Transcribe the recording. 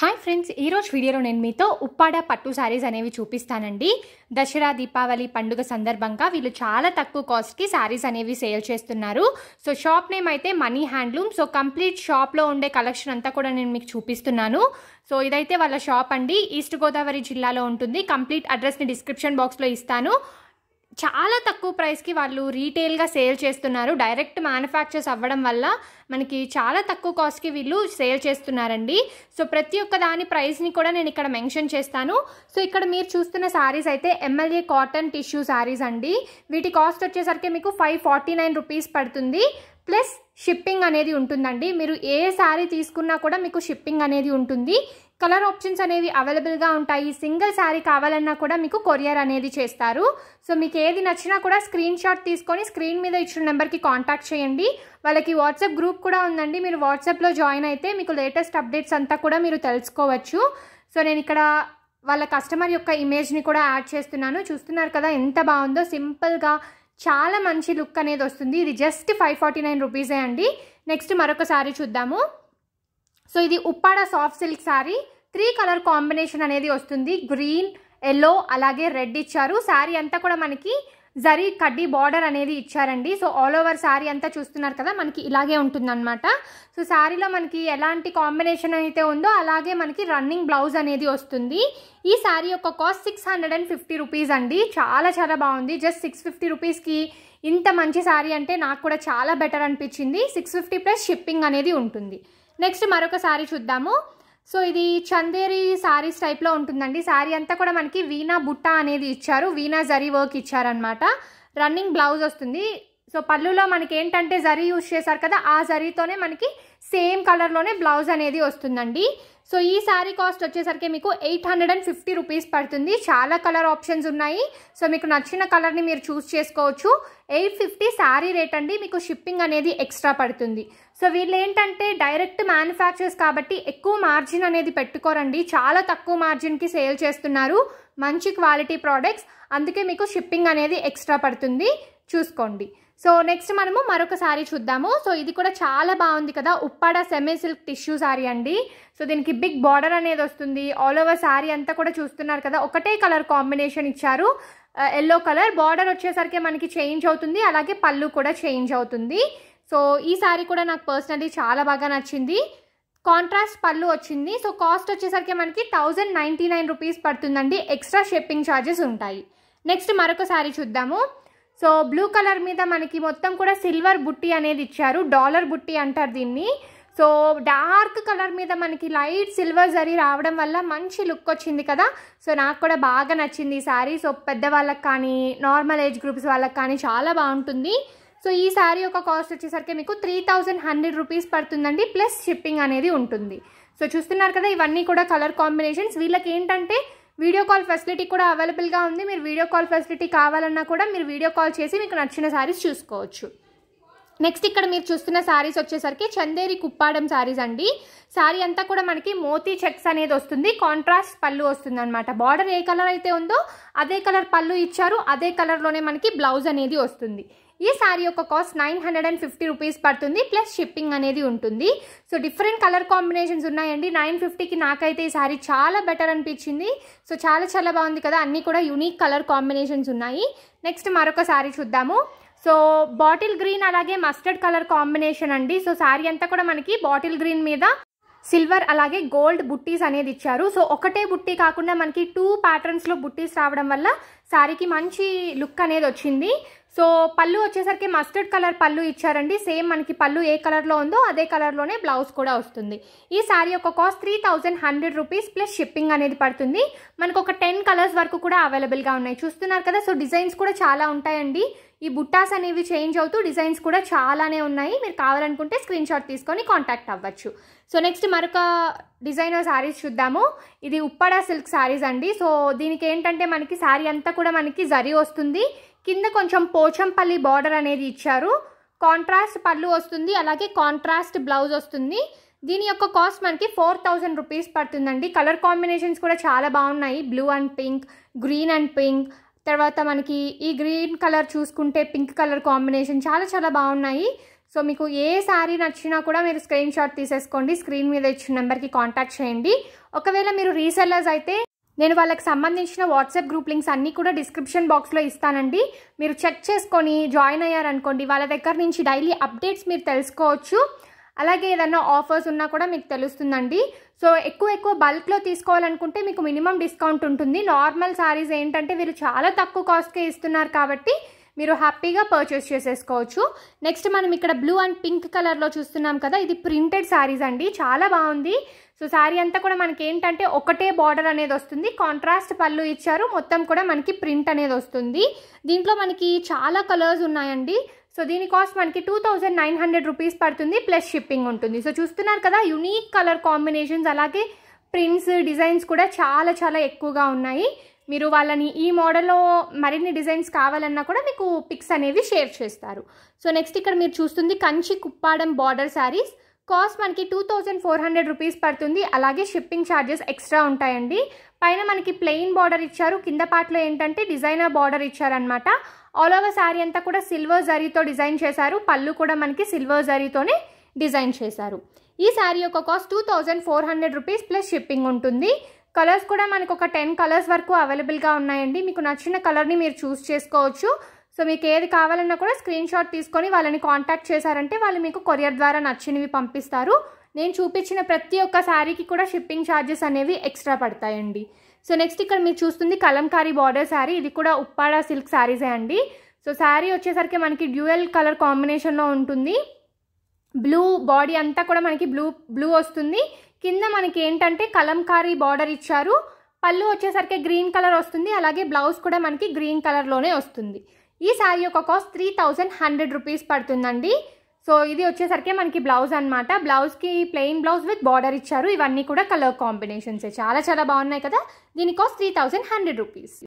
hi friends ఈరోజు వీడియోలో నేను మీతో ఉప్పాడ పట్టు శారీస్ అనేవి చూపిస్తానండి దసరా దీపావళి పండుగ సందర్భంగా వీళ్ళు చాలా తక్కువ కాస్ట్కి శారీస్ అనేవి సేల్ చేస్తున్నారు సో షాప్ నేమ్ అయితే మనీ హ్యాండ్లూమ్ సో కంప్లీట్ షాప్లో ఉండే కలెక్షన్ అంతా కూడా నేను మీకు చూపిస్తున్నాను సో ఇదైతే వాళ్ళ షాప్ అండి ఈస్ట్ గోదావరి జిల్లాలో ఉంటుంది కంప్లీట్ అడ్రస్ని డిస్క్రిప్షన్ బాక్స్లో ఇస్తాను చాలా తక్కువ ప్రైస్కి వాళ్ళు రీటైల్గా సేల్ చేస్తున్నారు డైరెక్ట్ మ్యానుఫ్యాక్చర్స్ అవ్వడం వల్ల మనకి చాలా తక్కువ కాస్ట్కి వీళ్ళు సేల్ చేస్తున్నారండి సో ప్రతి ఒక్క దాని ప్రైస్ని కూడా నేను ఇక్కడ మెన్షన్ చేస్తాను సో ఇక్కడ మీరు చూస్తున్న శారీస్ అయితే ఎమ్మెల్యే కాటన్ టిష్యూ శారీస్ అండి వీటి కాస్ట్ వచ్చేసరికి మీకు ఫైవ్ ఫార్టీ నైన్ రూపీస్ పడుతుంది ప్లస్ షిప్పింగ్ అనేది ఉంటుందండి మీరు ఏ శారీ తీసుకున్నా కూడా మీకు షిప్పింగ్ అనేది ఉంటుంది కలర్ ఆప్షన్స్ అనేవి అవైలబుల్గా ఉంటాయి సింగిల్ శారీ కావాలన్నా కూడా మీకు కొరియర్ అనేది చేస్తారు సో మీకు ఏది నచ్చినా కూడా స్క్రీన్ షాట్ తీసుకొని స్క్రీన్ మీద ఇచ్చిన నెంబర్కి కాంటాక్ట్ చేయండి వాళ్ళకి వాట్సాప్ గ్రూప్ కూడా ఉందండి మీరు వాట్సాప్లో జాయిన్ అయితే మీకు లేటెస్ట్ అప్డేట్స్ అంతా కూడా మీరు తెలుసుకోవచ్చు సో నేను ఇక్కడ వాళ్ళ కస్టమర్ యొక్క ఇమేజ్ని కూడా యాడ్ చేస్తున్నాను చూస్తున్నారు కదా ఎంత బాగుందో సింపుల్గా చాలా మంచి లుక్ అనేది వస్తుంది ఇది జస్ట్ ఫైవ్ ఫార్టీ నైన్ రూపీసే అండి నెక్స్ట్ మరొకసారి చూద్దాము సో ఇది Uppada soft silk sari three colour combination అనేది వస్తుంది గ్రీన్ ఎల్లో అలాగే రెడ్ ఇచ్చారు శారీ అంతా కూడా మనకి జరీ కడ్డీ బార్డర్ అనేది ఇచ్చారండి సో ఆల్ ఓవర్ శారీ అంతా చూస్తున్నారు కదా మనకి ఇలాగే ఉంటుందన్నమాట సో శారీలో మనకి ఎలాంటి కాంబినేషన్ అయితే ఉందో అలాగే మనకి రన్నింగ్ బ్లౌజ్ అనేది వస్తుంది ఈ శారీ యొక్క cost six hundred and fifty rupees అండి చాలా చాలా బాగుంది జస్ట్ సిక్స్ ఫిఫ్టీ రూపీస్కి ఇంత మంచి శారీ అంటే నాకు కూడా చాలా బెటర్ అనిపించింది సిక్స్ ఫిఫ్టీ ప్లస్ షిప్పింగ్ అనేది ఉంటుంది నెక్స్ట్ మరొక సారీ చూద్దాము సో ఇది చందేరి సారీస్ టైప్లో ఉంటుందండి సారీ అంతా కూడా మనకి వీణా బుట్ట అనేది ఇచ్చారు వీణా జరీ వర్క్ ఇచ్చారనమాట రన్నింగ్ బ్లౌజ్ వస్తుంది సో పళ్ళులో మనకి ఏంటంటే జరీ యూజ్ చేశారు కదా ఆ జరీతోనే మనకి సేమ్ కలర్లోనే బ్లౌజ్ అనేది వస్తుందండి సో ఈ శారీ కాస్ట్ వచ్చేసరికి మీకు eight hundred and fifty rupees పడుతుంది చాలా కలర్ ఆప్షన్స్ ఉన్నాయి సో మీకు నచ్చిన కలర్ని మీరు చూస్ చేసుకోవచ్చు ఎయిట్ ఫిఫ్టీ శారీ రేట్ అండి మీకు షిప్పింగ్ అనేది ఎక్స్ట్రా పడుతుంది సో వీళ్ళు ఏంటంటే డైరెక్ట్ మ్యానుఫ్యాక్చర్స్ కాబట్టి ఎక్కువ మార్జిన్ అనేది పెట్టుకోరండి చాలా తక్కువ మార్జిన్కి సేల్ చేస్తున్నారు మంచి క్వాలిటీ ప్రోడక్ట్స్ అందుకే మీకు షిప్పింగ్ అనేది ఎక్స్ట్రా పడుతుంది చూసుకోండి సో నెక్స్ట్ మనము మరొక శారీ చూద్దాము సో ఇది కూడా చాలా బాగుంది కదా Uppada semi silk tissue sari అండి సో దీనికి బిగ్ బార్డర్ అనేది వస్తుంది ఆల్ ఓవర్ శారీ అంతా కూడా చూస్తున్నారు కదా ఒకటే కలర్ కాంబినేషన్ ఇచ్చారు ఎల్లో కలర్ బార్డర్ వచ్చేసరికి మనకి చేంజ్ అవుతుంది అలాగే పళ్ళు కూడా చేంజ్ అవుతుంది సో ఈ శారీ కూడా నాకు పర్సనలీ చాలా బాగా నచ్చింది కాంట్రాస్ట్ పళ్ళు వచ్చింది సో కాస్ట్ వచ్చేసరికి మనకి థౌజండ్ నైంటీ నైన్ రూపీస్ పడుతుందండి ఎక్స్ట్రా షిప్పింగ్ ఛార్జెస్ ఉంటాయి నెక్స్ట్ మరొక శారీ చూద్దాము సో బ్లూ కలర్ మీద మనకి మొత్తం కూడా సిల్వర్ బుట్టి అనేది ఇచ్చారు డాలర్ బుట్టి అంటారు దీన్ని సో డార్క్ కలర్ మీద మనకి లైట్ సిల్వర్ జరీ రావడం వల్ల మంచి లుక్ వచ్చింది కదా సో నాకు కూడా బాగా నచ్చింది ఈ శారీ సో పెద్దవాళ్ళకి కానీ నార్మల్ ఏజ్ గ్రూప్స్ వాళ్ళకి కానీ చాలా బాగుంటుంది సో ఈ శారీ యొక్క కాస్ట్ వచ్చేసరికి మీకు త్రీ థౌజండ్ హండ్రెడ్ రూపీస్ పడుతుందండి ప్లస్ షిప్పింగ్ అనేది ఉంటుంది సో చూస్తున్నారు కదా ఇవన్నీ కూడా కలర్ కాంబినేషన్స్ వీళ్ళకి ఏంటంటే వీడియో కాల్ ఫెసిలిటీ కూడా అవైలబుల్గా ఉంది మీరు వీడియో కాల్ ఫెసిలిటీ కావాలన్నా కూడా మీరు వీడియో కాల్ చేసి మీకు నచ్చిన శారీస్ చూసుకోవచ్చు నెక్స్ట్ ఇక్కడ మీరు చూస్తున్న శారీస్ వచ్చేసరికి చందేరి కుప్పాడం శారీస్ అండి శారీ అంతా కూడా మనకి మోతీ చెక్స్ అనేది వస్తుంది కాంట్రాస్ట్ పళ్ళు వస్తుంది అనమాట బార్డర్ ఏ కలర్ అయితే ఉందో అదే కలర్ పళ్ళు ఇచ్చారు అదే కలర్లోనే మనకి బ్లౌజ్ అనేది వస్తుంది ఈ శారీ యొక్క cost nine hundred and fifty rupees పడుతుంది ప్లస్ షిప్పింగ్ అనేది ఉంటుంది సో డిఫరెంట్ కలర్ కాంబినేషన్స్ ఉన్నాయండి నైన్ ఫిఫ్టీకి నాకైతే ఈ శారీ చాలా బెటర్ అనిపించింది సో చాలా చాలా బాగుంది కదా అన్నీ కూడా యూనిక్ కలర్ కాంబినేషన్స్ ఉన్నాయి నెక్స్ట్ మరొక శారీ చూద్దాము సో బాటిల్ గ్రీన్ అలాగే మస్టర్డ్ కలర్ కాంబినేషన్ అండి సో శారీ అంతా కూడా మనకి బాటిల్ గ్రీన్ మీద సిల్వర్ అలాగే గోల్డ్ బుట్టీస్ అనేది ఇచ్చారు సో ఒకటే బుట్టి కాకుండా మనకి టూ ప్యాటర్న్స్లో బుట్టీస్ రావడం వల్ల శారీకి మంచి లుక్ అనేది వచ్చింది సో పళ్ళు వచ్చేసరికి మస్టర్డ్ కలర్ పళ్ళు ఇచ్చారండి సేమ్ మనకి పళ్ళు ఏ కలర్లో ఉందో అదే కలర్లోనే బ్లౌజ్ కూడా వస్తుంది ఈ శారీ యొక్క cost three thousand hundred rupees plus shipping అనేది పడుతుంది మనకు ఒక టెన్ కలర్స్ వరకు కూడా అవైలబుల్గా ఉన్నాయి చూస్తున్నారు కదా సో డిజైన్స్ కూడా చాలా ఉంటాయండి ఈ బుట్టాస్ అనేవి చేంజ్ అవుతూ డిజైన్స్ కూడా చాలానే ఉన్నాయి మీరు కావాలనుకుంటే స్క్రీన్ షాట్ తీసుకొని కాంటాక్ట్ అవ్వచ్చు సో నెక్స్ట్ మరొక డిజైనర్ శారీస్ చూద్దాము ఇది ఉప్పాడా సిల్క్ శారీస్ అండి సో దీనికి ఏంటంటే మనకి శారీ అంతా కూడా మనకి జరి వస్తుంది కింద కొంచెం పోచంపల్లి బార్డర్ అనేది ఇచ్చారు కాంట్రాస్ట్ పళ్ళు వస్తుంది అలాగే కాంట్రాస్ట్ బ్లౌజ్ వస్తుంది దీని యొక్క కాస్ట్ మనకి ఫోర్ థౌజండ్ రూపీస్ పడుతుందండి కలర్ కాంబినేషన్స్ కూడా చాలా బాగున్నాయి blue and pink green and pink తర్వాత మనకి ఈ గ్రీన్ కలర్ చూసుకుంటే పింక్ కలర్ కాంబినేషన్ చాలా చాలా బాగున్నాయి సో మీకు ఏ శారీ నచ్చినా కూడా మీరు స్క్రీన్ షాట్ తీసేసుకోండి స్క్రీన్ మీద ఇచ్చిన నెంబర్కి కాంటాక్ట్ చేయండి ఒకవేళ మీరు రీసెల్లర్స్ అయితే నేను వాళ్ళకి సంబంధించిన వాట్సాప్ గ్రూప్ లింక్స్ అన్నీ కూడా డిస్క్రిప్షన్ బాక్స్లో ఇస్తానండి మీరు చెక్ చేసుకొని జాయిన్ అయ్యారనుకోండి వాళ్ళ దగ్గర నుంచి డైలీ అప్డేట్స్ మీరు తెలుసుకోవచ్చు అలాగే ఏదన్నా ఆఫర్స్ ఉన్నా కూడా మీకు తెలుస్తుందండి సో ఎక్కువ ఎక్కువ బల్క్లో తీసుకోవాలనుకుంటే మీకు మినిమం డిస్కౌంట్ ఉంటుంది నార్మల్ శారీస్ ఏంటంటే వీళ్ళు చాలా తక్కువ కాస్ట్కే ఇస్తున్నారు కాబట్టి మీరు హ్యాపీగా పర్చేస్ చేసేసుకోవచ్చు నెక్స్ట్ మనం ఇక్కడ బ్లూ అండ్ పింక్ కలర్లో చూస్తున్నాం కదా ఇది ప్రింటెడ్ శారీస్ అండి చాలా బాగుంది సో శారీ అంతా కూడా మనకి ఏంటంటే ఒకటే బార్డర్ అనేది వస్తుంది కాంట్రాస్ట్ పళ్ళు ఇచ్చారు మొత్తం కూడా మనకి ప్రింట్ అనేది వస్తుంది దీంట్లో మనకి చాలా కలర్స్ ఉన్నాయండి సో దీని కాస్ట్ మనకి two thousand nine hundred rupees పడుతుంది ప్లస్ షిప్పింగ్ ఉంటుంది సో చూస్తున్నారు కదా యునీక్ కలర్ కాంబినేషన్స్ అలాగే ప్రింట్స్ డిజైన్స్ కూడా చాలా చాలా ఎక్కువగా ఉన్నాయి మీరు వాళ్ళని ఈ మోడల్లో మరిన్ని డిజైన్స్ కావాలన్నా కూడా మీకు పిక్స్ అనేవి షేర్ చేస్తారు సో నెక్స్ట్ ఇక్కడ మీరు చూస్తుంది కంచి కుప్పాడం బార్డర్ శారీస్ కాస్ట్ మనకి two thousand four hundred rupees పడుతుంది అలాగే షిప్పింగ్ ఛార్జెస్ ఎక్స్ట్రా ఉంటాయండి పైన మనకి ప్లెయిన్ బార్డర్ ఇచ్చారు కింద పార్ట్లో ఏంటంటే డిజైనర్ బార్డర్ ఇచ్చారనమాట ఆల్ ఓవర్ శారీ అంతా కూడా సిల్వర్ జరీతో డిజైన్ చేశారు పళ్ళు కూడా మనకి సిల్వర్ జరీతోనే డిజైన్ చేశారు ఈ శారీ యొక్క cost two thousand four hundred rupees plus shipping ఉంటుంది కలర్స్ కూడా మనకు ఒక టెన్ కలర్స్ వరకు అవైలబుల్గా ఉన్నాయండి మీకు నచ్చిన కలర్ని మీరు చూస్ చేసుకోవచ్చు సో మీకు ఏది కావాలన్నా కూడా స్క్రీన్ షాట్ తీసుకొని వాళ్ళని కాంటాక్ట్ చేశారంటే వాళ్ళు మీకు కొరియర్ ద్వారా నచ్చినవి పంపిస్తారు నేను చూపించిన ప్రతి ఒక్క శారీకి కూడా షిప్పింగ్ ఛార్జెస్ అనేవి ఎక్స్ట్రా పడతాయండి సో నెక్స్ట్ ఇక్కడ మీరు చూస్తుంది కలంకారీ బార్డర్ శారీ ఇది కూడా ఉప్పాడ సిల్క్ శారీసే అండి సో శారీ వచ్చేసరికి మనకి డ్యూయల్ కలర్ కాంబినేషన్లో ఉంటుంది బ్లూ బాడీ అంతా కూడా మనకి బ్లూ బ్లూ వస్తుంది కింద మనకి ఏంటంటే కలంకారీ బార్డర్ ఇచ్చారు పళ్ళు వచ్చేసరికి గ్రీన్ కలర్ వస్తుంది అలాగే బ్లౌజ్ కూడా మనకి గ్రీన్ కలర్లోనే వస్తుంది ఈ శారీ యొక్క cost three thousand hundred rupees పడుతుందండి సో ఇది వచ్చేసరికి మనకి బ్లౌజ్ అనమాట బ్లౌజ్కి ప్లెయిన్ బ్లౌజ్ విత్ బార్డర్ ఇచ్చారు ఇవన్నీ కూడా కలర్ కాంబినేషన్స్ చాలా చాలా బాగున్నాయి కదా దీని cost three thousand hundred rupees